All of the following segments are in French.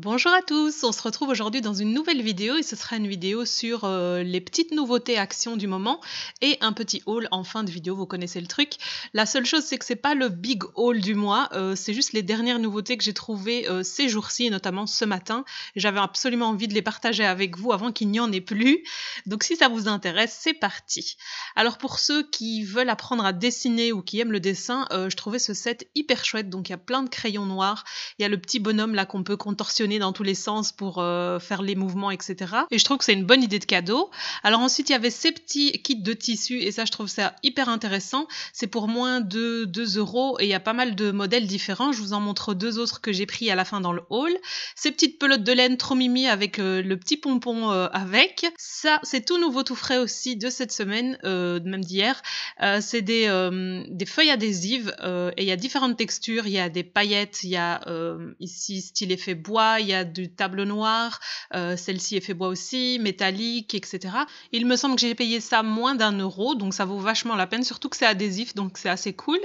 Bonjour à tous, on se retrouve aujourd'hui dans une nouvelle vidéo et ce sera une vidéo sur euh, les petites nouveautés actions du moment et un petit haul en fin de vidéo, vous connaissez le truc. La seule chose c'est que c'est pas le big haul du mois, euh, c'est juste les dernières nouveautés que j'ai trouvées euh, ces jours-ci notamment ce matin. J'avais absolument envie de les partager avec vous avant qu'il n'y en ait plus. Donc si ça vous intéresse, c'est parti. Alors pour ceux qui veulent apprendre à dessiner ou qui aiment le dessin, je trouvais ce set hyper chouette. Donc il y a plein de crayons noirs, il y a le petit bonhomme là qu'on peut contorsionner dans tous les sens pour euh, faire les mouvements, etc. Et je trouve que c'est une bonne idée de cadeau. Alors ensuite, il y avait ces petits kits de tissus et ça, je trouve ça hyper intéressant. C'est pour moins de 2 euros, et il y a pas mal de modèles différents. Je vous en montre deux autres que j'ai pris à la fin dans le hall. Ces petites pelotes de laine trop mimi avec euh, le petit pompon euh, avec. Ça, c'est tout nouveau, tout frais aussi de cette semaine, même d'hier. c'est des, des, feuilles adhésives, et il y a différentes textures. Il y a des paillettes, il y a ici style effet bois, il y a du tableau noir, euh, celle-ci est fait bois aussi, métallique, etc. Il me semble que j'ai payé ça moins d'un euro, donc ça vaut vachement la peine, surtout que c'est adhésif, donc c'est assez cool.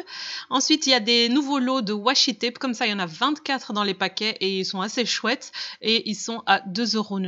Ensuite, il y a des nouveaux lots de washi tape, comme ça il y en a 24 dans les paquets et ils sont assez chouettes et ils sont à euros.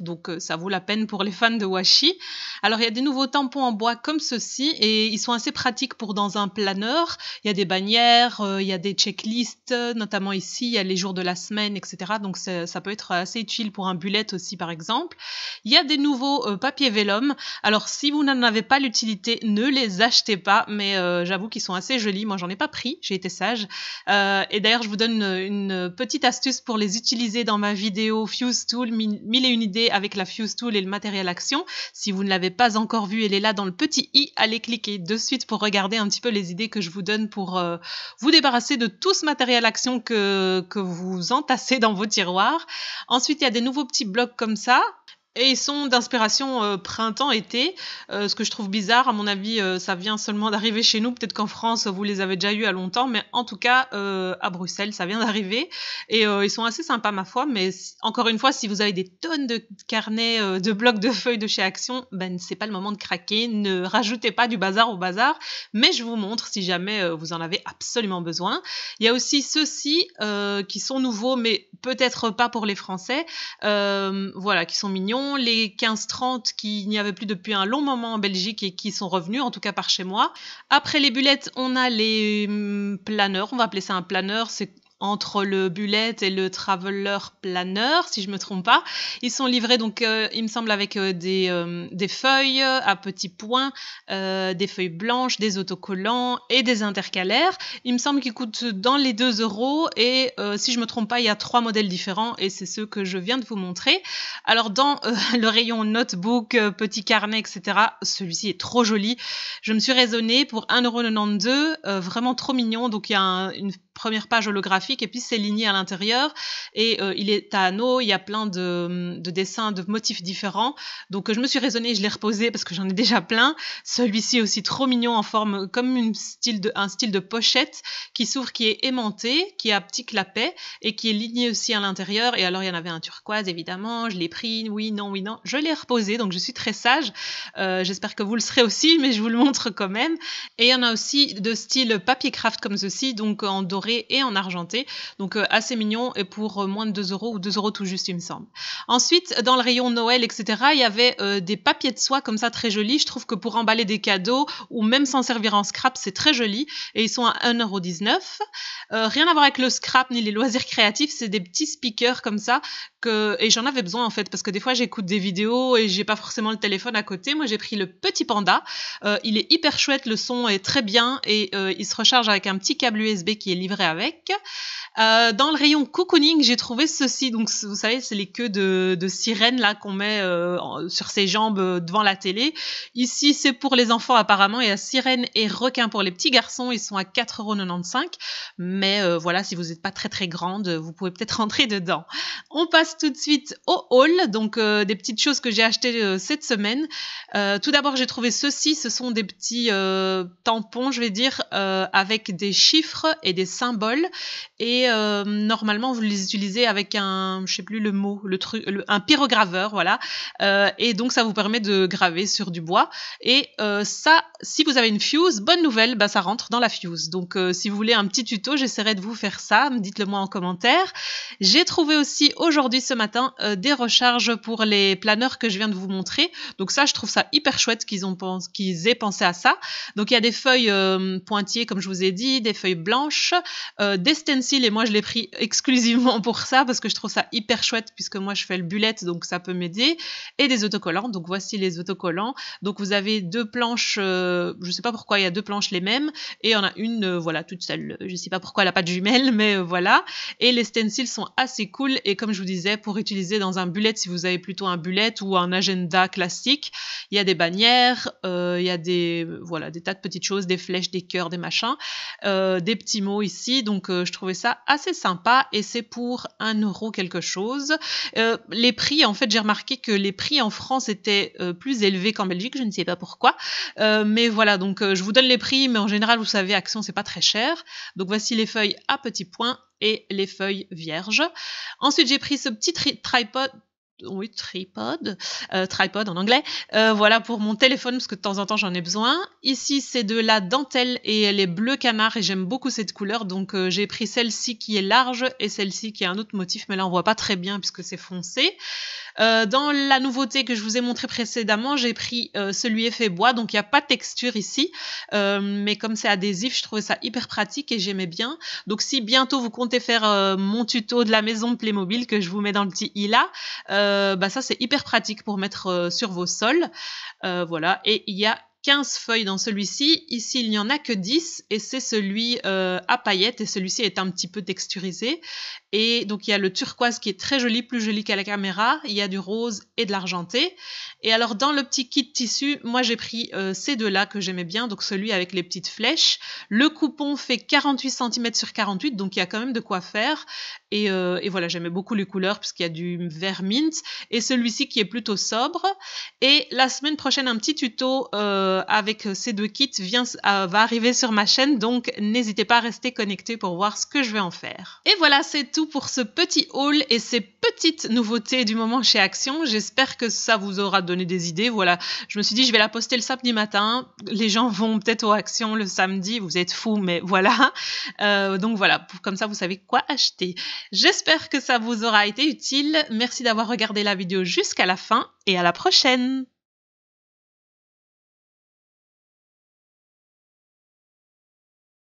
donc euh, ça vaut la peine pour les fans de washi. Alors il y a des nouveaux tampons en bois comme ceci et ils sont assez pratiques pour dans un planeur. Il y a des bannières, euh, il y a des checklists, notamment ici, il y a les jours de la semaine, etc donc ça peut être assez utile pour un bullet aussi par exemple. Il y a des nouveaux euh, papiers vellum, alors si vous n'en avez pas l'utilité, ne les achetez pas, mais euh, j'avoue qu'ils sont assez jolis, moi j'en ai pas pris, j'ai été sage. Euh, et d'ailleurs je vous donne une, petite astuce pour les utiliser dans ma vidéo Fuse Tool, mille et une idées avec la Fuse Tool et le matériel action. Si vous ne l'avez pas encore vu, elle est là dans le petit i, allez cliquer de suite pour regarder un petit peu les idées que je vous donne pour vous débarrasser de tout ce matériel action que, que vous entassez dans votre tiroir. Ensuite, il y a des nouveaux petits blocs comme ça et ils sont d'inspiration euh, printemps-été, euh, ce que je trouve bizarre. À mon avis, euh, ça vient seulement d'arriver chez nous. Peut-être qu'en France, vous les avez déjà eu à longtemps, mais en tout cas, à Bruxelles, ça vient d'arriver. Et ils sont assez sympas, ma foi. Mais encore une fois, si vous avez des tonnes de carnets, de blocs de feuilles de chez Action, ben c'est pas le moment de craquer. Ne rajoutez pas du bazar au bazar. Mais je vous montre si jamais vous en avez absolument besoin. Il y a aussi ceux-ci qui sont nouveaux, mais peut-être pas pour les Français. voilà, qui sont mignons les 15-30 qui n'y avaient plus depuis un long moment en Belgique et qui sont revenus, en tout cas par chez moi. Après les bulettes, on a les hum, planeurs, on va appeler ça un planeur, c'est entre le Bullet et le Traveler Planeur, si je me trompe pas. Ils sont livrés donc, euh, il me semble, avec euh, des, euh, des feuilles à petits points, des feuilles blanches, des autocollants et des intercalaires. Il me semble qu'ils coûtent dans les 2 euros et si je me trompe pas, il y a trois modèles différents et c'est ceux que je viens de vous montrer. Alors dans le rayon notebook, petit carnet, etc. Celui-ci est trop joli. Je me suis raisonnée pour 1,92€, vraiment trop mignon. Donc il y a une première page holographique et puis c'est ligné à l'intérieur. Et euh, il est à anneaux, il y a plein de, dessins, de motifs différents. Donc euh, je me suis raisonnée, je l'ai reposé parce que j'en ai déjà plein. Celui-ci aussi trop mignon en forme comme une style de, un style de pochette qui s'ouvre, qui est aimanté, qui a un petit clapet et qui est ligné aussi à l'intérieur. Et alors il y en avait un turquoise évidemment, je l'ai pris, oui, non, oui, non. Je l'ai reposé, donc je suis très sage. Euh, j'espère que vous le serez aussi, mais je vous le montre quand même. Et il y en a aussi de style papier craft comme ceci, donc en doré et en argenté. Donc euh, assez mignon et pour euh, moins de 2 euros ou 2 euros tout juste, il me semble. Ensuite, dans le rayon Noël, etc., il y avait euh, des papiers de soie comme ça très joli. Je trouve que pour emballer des cadeaux ou même s'en servir en scrap, c'est très joli. Et ils sont à 1,19 euros rien à voir avec le scrap ni les loisirs créatifs, c'est des petits speakers comme ça et j'en avais besoin en fait parce que des fois j'écoute des vidéos et j'ai pas forcément le téléphone à côté. Moi j'ai pris le petit panda. Euh, il est hyper chouette, le son est très bien et euh, il se recharge avec un petit câble USB qui est livré avec. Euh, dans le rayon cocooning, j'ai trouvé ceci. Donc, vous savez, c'est les queues de, sirène là qu'on met sur ses jambes devant la télé. Ici, c'est pour les enfants apparemment, et a sirène et requin pour les petits garçons, ils sont à 4,95€. Mais voilà, si vous n'êtes pas très très grande, vous pouvez peut-être rentrer dedans. On passe tout de suite au haul, donc euh, des petites choses que j'ai achetées euh, cette semaine. Euh, tout d'abord, j'ai trouvé ceci, ce sont des petits tampons, je vais dire, avec des chiffres et des symboles. Et normalement, vous les utilisez avec un, je sais plus le mot, le truc, un pyrograveur, voilà. et donc, ça vous permet de graver sur du bois. Et ça, si vous avez une fuse, bonne nouvelle, bah, ça rentre dans la fuse. Donc, si vous voulez un petit tuto, j'essaierai de vous faire ça. me Dites-le moi en commentaire. J'ai trouvé aussi aujourd'hui ce matin euh, des recharges pour les planeurs que je viens de vous montrer. Donc ça, je trouve ça hyper chouette qu'ils qu'ils aient pensé à ça. Donc il y a des feuilles euh, pointillées, comme je vous ai dit, des feuilles blanches, euh, des stencils, et moi je l'ai pris exclusivement pour ça, parce que je trouve ça hyper chouette, puisque moi je fais le bullet, donc ça peut m'aider, et des autocollants. Donc voici les autocollants. Donc vous avez deux planches, je ne sais pas pourquoi il y a deux planches les mêmes, et on a une, voilà, toute seule. Je ne sais pas pourquoi elle n'a pas de jumelles, mais voilà. Et les stencils sont assez cool, et comme je vous disais, pour utiliser dans un bullet si vous avez plutôt un bullet ou un agenda classique. Il y a des bannières, euh, il y a des, voilà, des tas de petites choses, des flèches, des cœurs, des machins, euh, des petits mots ici. Donc euh, je trouvais ça assez sympa et c'est pour un euro quelque chose. les prix, en fait, j'ai remarqué que les prix en France étaient plus élevés qu'en Belgique, je ne sais pas pourquoi. mais voilà, donc je vous donne les prix, mais en général, vous savez, Action, c'est pas très cher. Donc voici les feuilles à petits points et les feuilles vierges. Ensuite, j'ai pris ce petit tripod oui, tripod, euh, tripod en anglais. Euh, voilà pour mon téléphone parce que de temps en temps j'en ai besoin. Ici c'est de la dentelle et elle est bleu canard et j'aime beaucoup cette couleur donc euh, j'ai pris celle-ci qui est large et celle-ci qui a un autre motif mais là on voit pas très bien puisque c'est foncé. Euh, dans la nouveauté que je vous ai montré précédemment, j'ai pris euh, celui effet bois, donc il n'y a pas de texture ici, euh, mais comme c'est adhésif, je trouvais ça hyper pratique et j'aimais bien. Donc si bientôt vous comptez faire euh, mon tuto de la maison de Playmobil que je vous mets dans le petit i là, bah ça c'est hyper pratique pour mettre sur vos sols. voilà, et il y a 15 feuilles dans celui-ci. Ici, il n'y en a que 10 et c'est celui euh, à paillettes et celui-ci est un petit peu texturisé. Et donc, il y a le turquoise qui est très joli, plus joli qu'à la caméra. Il y a du rose et de l'argenté. Et alors, dans le petit kit tissu, moi, j'ai pris euh, ces deux-là que j'aimais bien, donc celui avec les petites flèches. Le coupon fait 48 cm sur 48, donc il y a quand même de quoi faire. Et, euh, et voilà, j'aimais beaucoup les couleurs puisqu'il y a du vert mint et celui-ci qui est plutôt sobre. Et la semaine prochaine, un petit tuto... Euh, avec ces deux kits vient, euh, va arriver sur ma chaîne, donc n'hésitez pas à rester connecté pour voir ce que je vais en faire. Et voilà, c'est tout pour ce petit haul et ces petites nouveautés du moment chez Action. J'espère que ça vous aura donné des idées. Voilà, je me suis dit, je vais la poster le samedi matin. Les gens vont peut-être aux Action le samedi. Vous êtes fous, mais voilà. Euh, donc voilà, comme ça, vous savez quoi acheter. J'espère que ça vous aura été utile. Merci d'avoir regardé la vidéo jusqu'à la fin et à la prochaine.